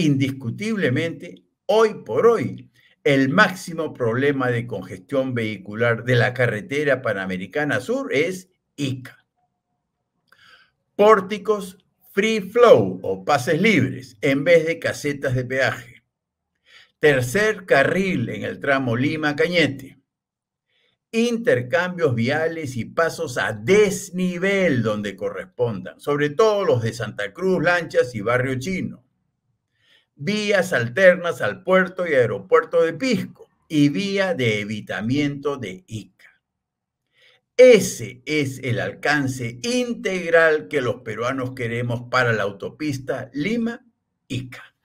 indiscutiblemente, hoy por hoy, el máximo problema de congestión vehicular de la carretera panamericana sur es ICA. Pórticos free flow o pases libres en vez de casetas de peaje. Tercer carril en el tramo Lima-Cañete. Intercambios viales y pasos a desnivel donde correspondan, sobre todo los de Santa Cruz, Lanchas y Barrio Chino vías alternas al puerto y aeropuerto de Pisco y vía de evitamiento de Ica. Ese es el alcance integral que los peruanos queremos para la autopista Lima-Ica.